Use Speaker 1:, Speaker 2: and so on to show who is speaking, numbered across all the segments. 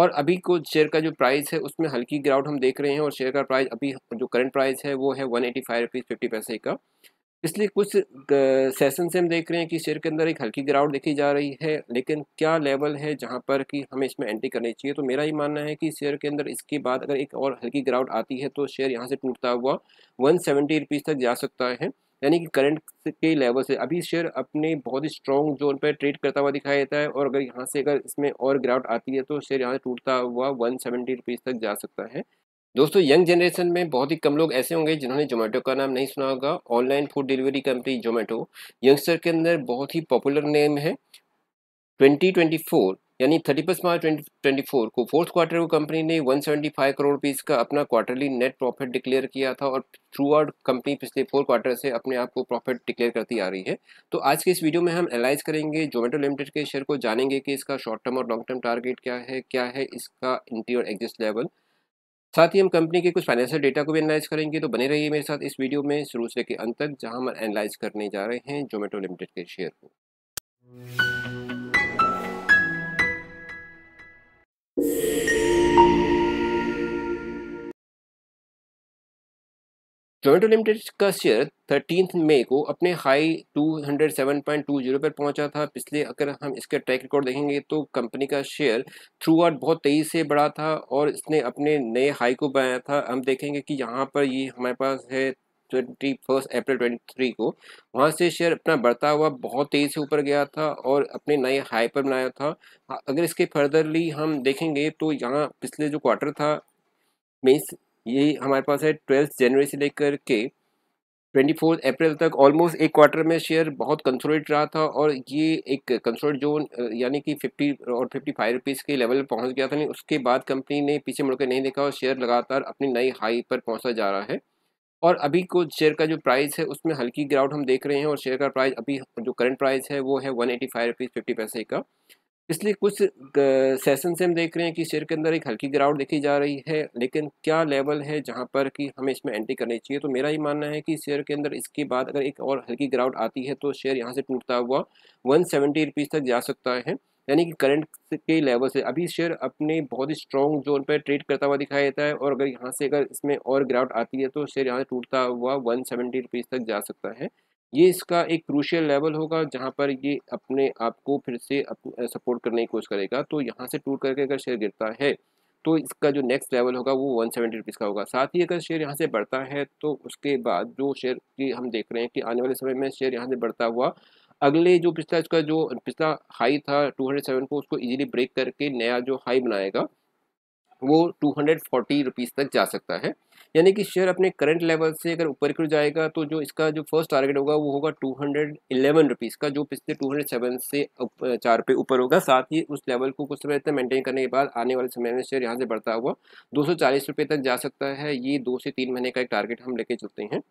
Speaker 1: और अभी को शेयर का जो प्राइस है उसमें हल्की गिरावट हम देख रहे हैं और शेयर का प्राइस अभी जो करंट प्राइस है वो है one eighty five rupees fifty पैसे का इसलिए कुछ सेशन से हम देख रहे हैं कि शेयर के अंदर एक हल्की गिरावट देखी जा रही है लेकिन क्या लेवल है जहां पर कि हमें इसमें एंट्री करनी चाहिए तो मेरा ये मानना है कि शेयर के अंदर इसके बाद अगर एक और हल्की गिरावट आती है तो शेयर यहाँ से टूटता हुआ वन सेवेंटी रुपीज़ तक जा सकता है यानी कि करंट के लेवल से अभी शेयर अपने बहुत ही स्ट्रॉन्ग जोन पर ट्रेड करता हुआ दिखाई देता है और अगर यहाँ से अगर इसमें और गिरावट आती है तो शेयर यहाँ से टूटता हुआ वन सेवेंटी रुपीज़ तक जा सकता है दोस्तों यंग जनरेशन में बहुत ही कम लोग ऐसे होंगे जिन्होंने जोमेटो का नाम नहीं सुना होगा online food delivery company Zomato youngster के अंदर बहुत ही पॉपुलर नेम है 2024 यानी थर्टी फर्स्ट मार्च ट्वेंटी को फोर्थ क्वार्टर को कंपनी ने 175 करोड़ रुपीज़ का अपना क्वार्टरली नेट प्रॉफिट डिक्लेयर किया था और थ्रू आउट कंपनी पिछले फोर क्वार्टर से अपने आप को प्रॉफिट डिक्लेयर करती आ रही है तो आज के इस वीडियो में हम एनालाइज करेंगे जोमेटो लिमिटेड के शेयर को जानेंगे कि इसका शॉर्ट टर्म और लॉन्ग टर्म टारगेट क्या है क्या है इसका इंट्री और एग्जिस्ट लेवल साथ ही हम कंपनी के कुछ फाइनेंशियल डेटा को भी एनालाइज करेंगे तो बने रहिए मेरे साथ इस वीडियो में शुरू से के अंत तक जहाँ हम एनालाइज करने जा रहे हैं जोमेटो लिमिटेड के शेयर को टोरेंटो लिमिटेड का शेयर थर्टीन मई को अपने हाई 207.20 पर पहुंचा था पिछले अगर हम इसका ट्रैक रिकॉर्ड देखेंगे तो कंपनी का शेयर थ्रू आउट बहुत तेज़ी से बढ़ा था और इसने अपने नए हाई को बनाया था हम देखेंगे कि यहाँ पर ये हमारे पास है twenty first April twenty three को वहाँ से शेयर अपना बढ़ता हुआ बहुत तेज़ी से ऊपर गया था और अपने नए हाई पर बनाया था अगर इसके फर्दरली हम देखेंगे तो यहाँ पिछले जो क्वार्टर था मीन्स यही हमारे पास है ट्वेल्थ जनवरी से लेकर के ट्वेंटी फोर्थ अप्रैल तक ऑलमोस्ट एक क्वार्टर में शेयर बहुत कंसोलिडेट रहा था और ये एक कंसोलिडेट जोन यानी कि फिफ्टी और फिफ्टी फाइव रुपीज़ के लेवल पर पहुंच गया था नहीं उसके बाद कंपनी ने पीछे मुड़कर नहीं देखा और शेयर लगातार अपनी नई हाई पर पहुंचा जा रहा है और अभी को शेयर का जो प्राइस है उसमें हल्की गिरावट हम देख रहे हैं और शेयर का प्राइस अभी जो करंट प्राइस है वो है one eighty five rupees fifty पैसे का इसलिए कुछ सेशन से हम देख रहे हैं कि शेयर के अंदर एक हल्की गिरावट देखी जा रही है लेकिन क्या लेवल है जहां पर कि हमें इसमें एंट्री करनी चाहिए तो मेरा ये मानना है कि शेयर के अंदर इसके बाद अगर एक और हल्की गिरावट आती है तो शेयर यहाँ से टूटता हुआ वन सेवेंटी तक जा सकता है यानी कि करंट के लेवल से अभी शेयर अपने बहुत ही स्ट्रॉन्ग जोन पर ट्रेड करता हुआ दिखाई देता है और अगर यहाँ से अगर इसमें और गिरावट आती है तो शेयर यहाँ से टूटता हुआ वन सेवेंटी तक जा सकता है ये इसका एक क्रूशियल लेवल होगा जहाँ पर ये अपने आप को फिर से सपोर्ट करने की कोशिश करेगा तो यहाँ से टूट करके अगर शेयर गिरता है तो इसका जो नेक्स्ट लेवल होगा वो वन सेवेंटी रुपीज़ का होगा साथ ही अगर शेयर यहाँ से बढ़ता है तो उसके बाद जो शेयर की हम देख रहे हैं कि आने वाले समय में शेयर यहाँ से बढ़ता हुआ अगले जो पिछला इसका जो पिछला हाई था टू हंड्रेड सेवन को उसको ईजिली ब्रेक करके नया जो हाई बनाएगा वो टू हंड्रेड फोर्टी रुपीज़ तक जा सकता है यानी कि शेयर अपने करंट लेवल से अगर ऊपर की जाएगा तो जो इसका जो फर्स्ट टारगेट होगा वो होगा टू हंड्रेड इलेवन रुपीज़ का जो पिछले टू हंड्रेड सेवन से चार रुपये ऊपर होगा साथ ही उस लेवल को कुछ समय तक मेंटेन करने के बाद आने वाले समय में शेयर यहाँ से बढ़ता हुआ दो सौ चालीस रुपये तक जा सकता है ये दो से तीन महीने का एक टारगेट हम लेके चलते हैं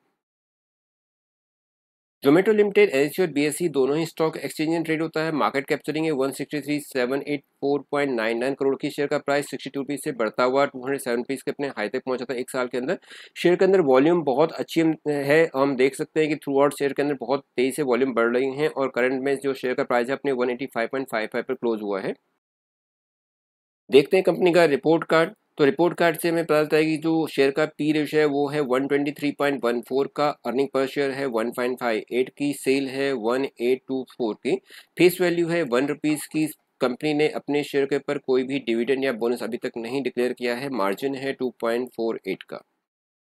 Speaker 1: जोमेटो लिमिटेड एनएससी और बीएससी दोनों ही स्टॉक एक्सचेंज में ट्रेड होता है मार्केट कैप्चरिंग है 163,784.99 करोड़ की शेयर का प्राइस सिक्सटी टू से बढ़ता हुआ 207 पीस के अपने हाई तक पहुंचा था एक साल के अंदर शेयर के अंदर वॉल्यूम बहुत अच्छी है हम देख सकते हैं कि थ्रू आउट शेयर के अंदर बहुत तेज़ी से वॉल्यूम बढ़ रही है और करंट में जो शेयर का प्राइस है अपने वन पर क्लोज हुआ है देखते हैं कंपनी का रिपोर्ट कार्ड तो रिपोर्ट कार्ड से हमें पता चलता है कि जो शेयर का पी रेश है वो है 123.14 का अर्निंग पर शेयर है 1.58 की सेल है 1824 की फेस वैल्यू है वन रुपीज़ की कंपनी ने अपने शेयर के ऊपर कोई भी डिविडेंड या बोनस अभी तक नहीं डिक्लेयर किया है मार्जिन है 2.48 का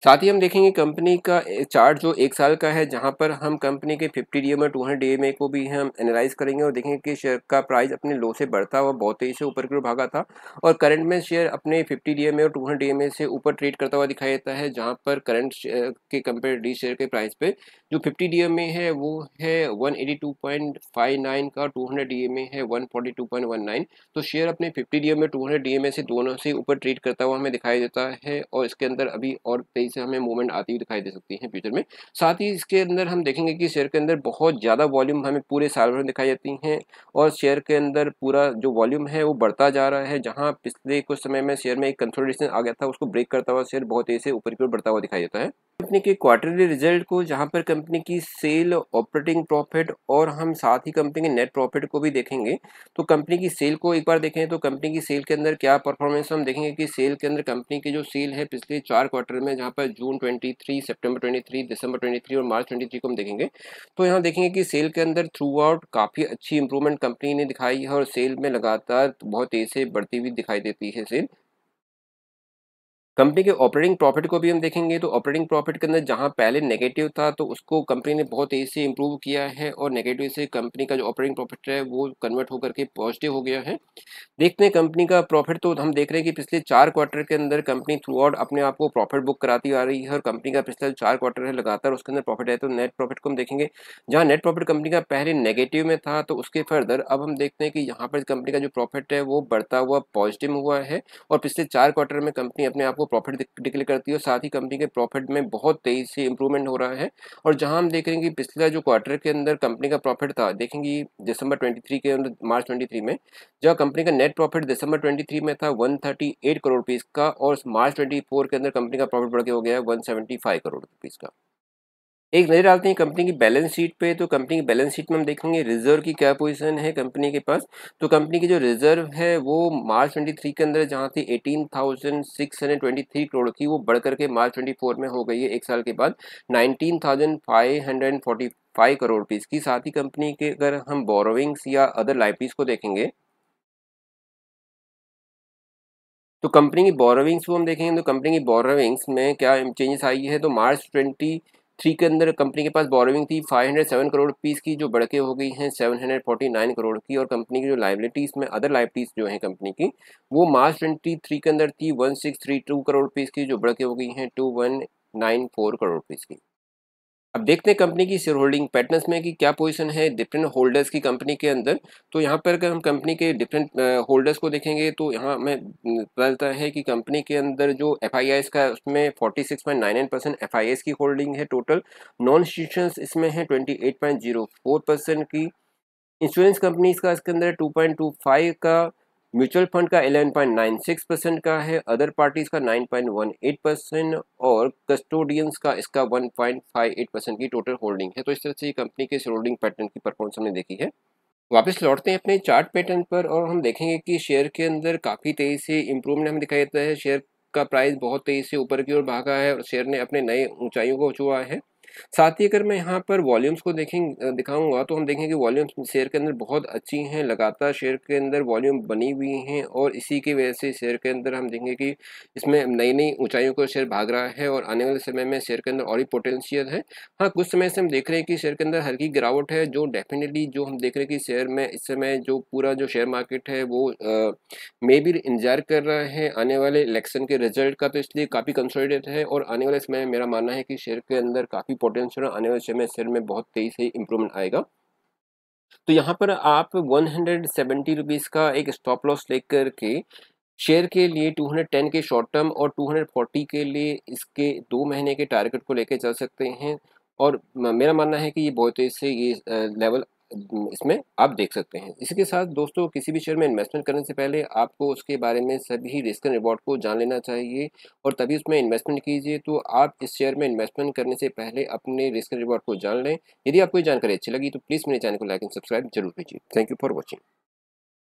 Speaker 1: साथ ही हम देखेंगे कंपनी का चार्ट जो एक साल का है जहां पर हम कंपनी के 50 डी एम और टू हंड्रेड डी को भी हम एनालाइज करेंगे और देखेंगे कि शेयर का प्राइस अपने लो से बढ़ता हुआ बहुत तेज़ से ऊपर की ओर भागा था और करंट में शेयर अपने 50 डी और टू हंड्रेड से ऊपर ट्रेड करता हुआ दिखाई देता है जहाँ पर करंट के कंपेयर डी शेयर के प्राइस पर जो फिफ्टी डी है वो है वन का टू हंड्रेड है वन तो शेयर अपने फिफ्टी डी और टू हंड्रेड से दोनों से ऊपर ट्रेड करता हुआ हमें दिखाई देता है और इसके अंदर अभी और तेज से हमें मूवमेंट आती हुई दिखाई दे सकती है फ्यूचर में साथ ही इसके अंदर हम देखेंगे कि शेयर के अंदर बहुत ज़्यादा वॉल्यूम हमें पूरे साल भर में दिखाई देती हैं और शेयर के अंदर पूरा जो वॉल्यूम है वो बढ़ता जा रहा है जहाँ पिछले कुछ समय में शेयर में एक कंसोलिडेशन आ गया था उसको ब्रेक करता हुआ शेयर बहुत तेज़ से ऊपर की ओर बढ़ता हुआ दिखाई देता है कंपनी के क्वार्टरली रिजल्ट को जहां पर कंपनी की सेल ऑपरेटिंग प्रॉफिट और हम साथ ही कंपनी के नेट प्रॉफिट को भी देखेंगे तो कंपनी की सेल को एक बार देखें तो कंपनी की सेल के अंदर क्या परफॉर्मेंस हम देखेंगे कि सेल के अंदर कंपनी की जो सेल है पिछले चार क्वार्टर में जहां पर जून 23 सितंबर 23 दिसंबर 23 और मार्च 23 को हम देखेंगे तो यहाँ देखेंगे कि सेल के अंदर थ्रू आउट काफ़ी अच्छी इंप्रूवमेंट कंपनी ने दिखाई है और सेल में लगातार बहुत तेज़ से बढ़ती हुई दिखाई देती है सेल कंपनी के ऑपरेटिंग प्रॉफिट को भी हम देखेंगे तो ऑपरेटिंग प्रॉफिट के अंदर जहां पहले नेगेटिव था तो उसको कंपनी ने बहुत तेज़ी से इम्प्रूव किया है और नेगेटिव से कंपनी का जो ऑपरेटिंग प्रॉफिट है वो कन्वर्ट होकर के पॉजिटिव हो गया है देखते हैं कंपनी का प्रॉफिट तो हम देख रहे हैं कि पिछले चार क्वार्टर के अंदर कंपनी थ्रू आउट अपने आप को प्रॉफिट बुक कराती आ रही है और कंपनी का पिछला जो चार क्वार्टर है लगातार उसके अंदर प्रॉफिट है तो नेट प्रॉफिट को हम देखेंगे जहाँ नेट प्रॉफिट कंपनी का पहले नेगेटिव में था तो उसके फर्दर अब हम देखते हैं कि यहाँ पर कंपनी का जो प्रॉफिट है वो बढ़ता हुआ पॉजिटिव हुआ है और पिछले चार क्वार्टर में कंपनी अपने आप को को प्रॉफिट डिक्लेयर करती है और साथ ही कंपनी के प्रॉफिट में बहुत तेज़ी से इंप्रूवमेंट हो रहा है और जहां हम देख रहे हैं कि पिछला जो क्वार्टर के अंदर कंपनी का प्रॉफिट था देखेंगे दिसंबर 23 के अंदर मार्च 23 में जहां कंपनी का नेट प्रॉफिट दिसंबर 23 में था 138 करोड़ रुपीज़ का और मार्च 24 के अंदर कंपनी का प्रॉफिट बढ़ के हो गया है 175 करोड़ रुपीज़ का एक नज़र डालते हैं कंपनी की बैलेंस शीट पे तो कंपनी की बैलेंस शीट में हम देखेंगे रिजर्व की क्या पोजीशन है कंपनी के पास तो कंपनी की जो रिजर्व है वो मार्च 23 के अंदर जहाँ थी 18,623 करोड़ की वो बढ़ करके मार्च 24 में हो गई है एक साल के बाद 19,545 करोड़ रुपीज़ की साथ ही कंपनी के अगर हम बोरोविंग्स या अदर लाइपीज को देखेंगे तो कंपनी की बोरोविंग्स को हम देखेंगे तो कंपनी की बोरोविंग्स में क्या चेंजेस आई है तो मार्च ट्वेंटी थ्री के अंदर कंपनी के पास बोरोविंग थी 507 करोड़ रुपीज़ की जो बढ़ के हो गई हैं 749 करोड़ की और कंपनी की जो लाइबिलिटीज़ में अदर लाइबिलिटीज़ जो हैं कंपनी की वो मार्च 23 के अंदर थी 1632 करोड़ रुपीज़ की जो बढ़ के हो गई हैं 2194 करोड़ रुपीज़ की अब देखते हैं कंपनी की शेयर होल्डिंग पैटर्न्स में कि क्या पोजीशन है डिफरेंट होल्डर्स की कंपनी के अंदर तो यहाँ पर अगर हम कंपनी के डिफरेंट होल्डर्स को देखेंगे तो यहाँ हमें पता चलता है कि कंपनी के अंदर जो एफ का उसमें forty six point nine nine percent F की होल्डिंग है टोटल नॉन इंस्टीट्यूशन इसमें है twenty eight point zero four percent की इंश्योरेंस कंपनीज का इसके अंदर टू पॉइंट टू फाइव का म्यूचुअल फंड का 11.96 परसेंट का है अदर पार्टीज का 9.18 परसेंट और कस्टोडियंस का इसका 1.58 परसेंट की टोटल होल्डिंग है तो इस तरह से कंपनी के होल्डिंग पैटर्न की परफॉर्मेंस हमने देखी है वापस लौटते हैं अपने चार्ट पैटर्न पर और हम देखेंगे कि शेयर के अंदर काफ़ी तेज़ी से इम्प्रूवमेंट हमें दिखाई देता है शेयर का प्राइस बहुत तेज़ी से ऊपर की ओर भागा है और शेयर ने अपने नए ऊंचाइयों को छुआ है साथ ही अगर मैं यहाँ पर वॉल्यूम्स को देखें दिखाऊंगा तो हम देखें कि वॉल्यूम्स शेयर के अंदर बहुत अच्छी हैं लगातार शेयर के अंदर वॉल्यूम बनी हुई हैं और इसी की वजह से शेयर के अंदर हम देखेंगे कि इसमें नई नई ऊंचाइयों को शेयर भाग रहा है और आने वाले समय में शेयर के अंदर और भी पोटेंशियल है हाँ कुछ समय से हम देख रहे हैं कि शेयर के अंदर हल्की गिरावट है जो डेफिनेटली जो हम देख रहे हैं कि शेयर में इस समय जो पूरा जो शेयर मार्केट है वो मे भी इंतजार कर रहा है आने वाले इलेक्शन के रिजल्ट का तो इसलिए काफ़ी कंसोलिडेट है और आने वाले समय मेरा मानना है कि शेयर के अंदर काफ़ी इंपॉर्टेंस आने वाले समय शेयर में बहुत तेज़ी से इम्प्रूवमेंट आएगा तो यहाँ पर आप वन हंड्रेड सेवेंटी रुपीज़ का एक स्टॉप लॉस लेकर के शेयर के लिए 210 के शॉर्ट टर्म और 240 के लिए इसके दो महीने के टारगेट को लेकर चल सकते हैं और मेरा मानना है कि ये बहुत तेज़ से ये लेवल इसमें आप देख सकते हैं इसी के साथ दोस्तों किसी भी शेयर में इन्वेस्टमेंट करने से पहले आपको उसके बारे में सभी रिस्क एंड रिवॉर्ड को जान लेना चाहिए और तभी उसमें इन्वेस्टमेंट कीजिए तो आप इस शेयर में इन्वेस्टमेंट करने से पहले अपने रिस्क एंड रिवॉर्ड को जान लें यदि आपको ये जानकारी अच्छी लगी तो प्लीज़ मेरे चैनल को लाइक एंड सब्सक्राइब जरूर कीजिए थैंक यू फॉर वॉचिंग